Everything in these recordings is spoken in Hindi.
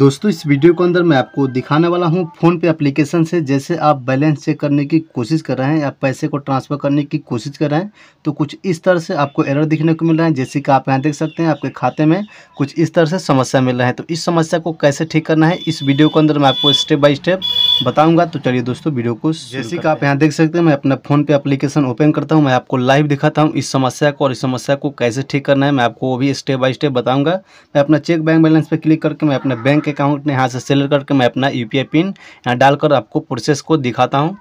दोस्तों इस वीडियो के अंदर मैं आपको दिखाने वाला हूं फ़ोन पे एप्लीकेशन से जैसे आप बैलेंस चेक करने की कोशिश कर रहे हैं या पैसे को ट्रांसफ़र करने की कोशिश कर रहे हैं तो कुछ इस तरह से आपको एरर दिखने को मिल रहा है जैसे कि आप यहां देख सकते हैं आपके खाते में कुछ इस तरह से समस्या मिल रहा है तो इस समस्या को कैसे ठीक करना है इस वीडियो के अंदर मैं आपको स्टेप बाई स्टेप बताऊंगा तो चलिए दोस्तों वीडियो को जैसे कि आप यहाँ देख सकते हैं मैं अपने फ़ोन पे एप्लीकेशन ओपन करता हूँ मैं आपको लाइव दिखाता हूँ इस समस्या को और इस समस्या को कैसे ठीक करना है मैं आपको वो भी स्टेप बाय स्टेप बताऊंगा मैं अपना चेक बैंक बैलेंस पे क्लिक करके मैं अपने बैंक अकाउंट में यहाँ से सेलेक्ट करके मैं अपना यू पिन यहाँ डालकर आपको प्रोसेस को दिखाता हूँ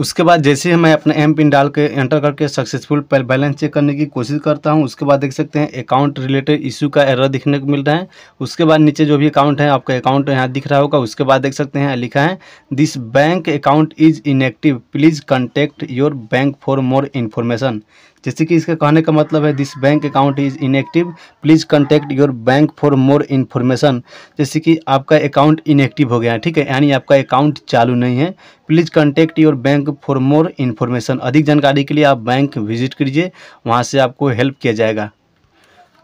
उसके बाद जैसे ही मैं अपना एम पिन डाल के एंटर करके सक्सेसफुल बैलेंस चेक करने की कोशिश करता हूँ उसके बाद देख सकते हैं अकाउंट रिलेटेड इशू का एरर दिखने को मिल रहा है उसके बाद नीचे जो भी अकाउंट है आपका अकाउंट यहाँ दिख रहा होगा उसके बाद देख सकते हैं लिखा है this bank account is inactive please contact your bank for more information जैसे कि इसका कहने का मतलब है this bank account is inactive please contact your bank for more information जैसे कि आपका अकाउंट इनएक्टिव हो गया है ठीक है यानी आपका अकाउंट चालू नहीं है please contact your bank for more information अधिक जानकारी के लिए आप बैंक विजिट कीजिए वहाँ से आपको हेल्प किया जाएगा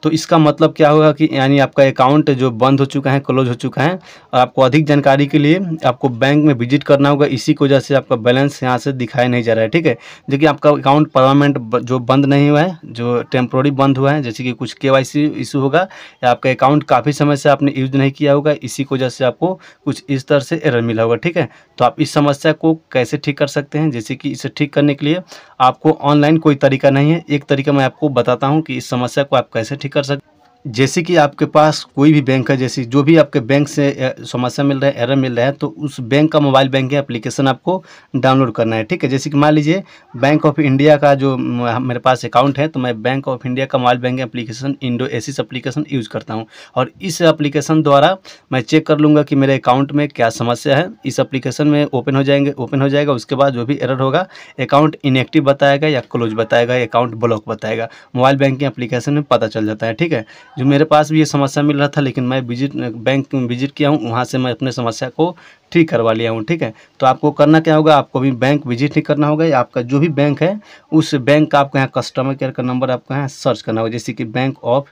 तो इसका मतलब क्या होगा कि यानी आपका अकाउंट जो बंद हो चुका है क्लोज हो चुका है और आपको अधिक जानकारी के लिए आपको बैंक में विजिट करना होगा इसी की वजह से आपका बैलेंस यहाँ से दिखाई नहीं जा रहा है ठीक है जो कि आपका अकाउंट परमानेंट जो बंद नहीं हुआ है जो टेम्प्रोरी बंद हुआ है जैसे कि कुछ के इशू होगा या आपका अकाउंट काफ़ी समय से आपने यूज नहीं किया होगा इसी की वजह से आपको कुछ इस तरह से एरर मिला होगा ठीक है तो आप इस समस्या को कैसे ठीक कर सकते हैं जैसे कि इसे ठीक करने के लिए आपको ऑनलाइन कोई तरीका नहीं है एक तरीका मैं आपको बताता हूँ कि इस समस्या को आप कैसे ठीक कर सकते जैसे कि आपके पास कोई भी बैंक है जैसे जो भी आपके बैंक से समस्या मिल रहा है एरर मिल रहा है तो उस बैंक का मोबाइल बैंकिंग एप्लीकेशन आपको डाउनलोड करना है ठीक है जैसे कि मान लीजिए बैंक ऑफ इंडिया का जो मेरे पास अकाउंट है तो मैं बैंक ऑफ इंडिया का mobile banking application IndOASIS application use करता हूँ और इस एप्लीकेशन द्वारा मैं चेक कर लूँगा कि मेरे अकाउंट में क्या समस्या है इस अप्लीकेशन में ओपन हो जाएंगे ओपन हो जाएगा उसके बाद जो भी एरर होगा अकाउंट इनएक्टिव बताएगा या क्लोज बताएगा अकाउंट ब्लॉक बताएगा मोबाइल बैंकिंग एप्लीकेशन में पता चल जाता है ठीक है जो मेरे पास भी ये समस्या मिल रहा था लेकिन मैं विजिट बैंक विजिट किया हूँ वहाँ से मैं अपने समस्या को ठीक करवा लिया हूँ ठीक है तो आपको करना क्या होगा आपको भी बैंक विजिट नहीं करना होगा या आपका जो भी बैंक है उस बैंक का आपको यहाँ कस्टमर केयर का नंबर आपको यहाँ सर्च करना होगा जैसे कि बैंक ऑफ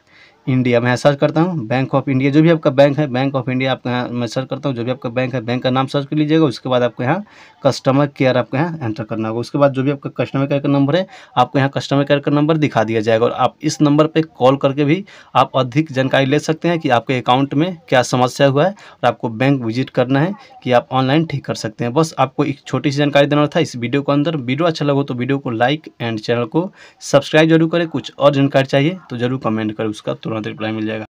इंडिया मैं सर्च करता हूँ बैंक ऑफ इंडिया जो भी आपका बैंक है बैंक ऑफ इंडिया आपके यहाँ मैं सर्च करता हूँ जो भी आपका बैंक है बैंक का नाम सर्च कर लीजिएगा उसके बाद आपको यहाँ कस्टमर केयर आपके यहाँ एंटर करना होगा उसके बाद जो भी आपका कस्टमर केयर का नंबर है आपको यहाँ कस्टमर केयर का नंबर दिखा दिया जाएगा और आप इस नंबर पर कॉल करके भी आप अधिक जानकारी ले सकते हैं कि आपके अकाउंट में क्या समस्या हुआ है और आपको बैंक विजिट करना है कि आप ऑनलाइन ठीक कर सकते हैं बस आपको एक छोटी सी जानकारी देना था इस वीडियो के अंदर वीडियो अच्छा लगा तो वीडियो को लाइक एंड चैनल को सब्सक्राइब जरूर करें कुछ और जानकारी चाहिए तो जरूर कमेंट करें उसका तुरंत रिप्लाई मिल जाएगा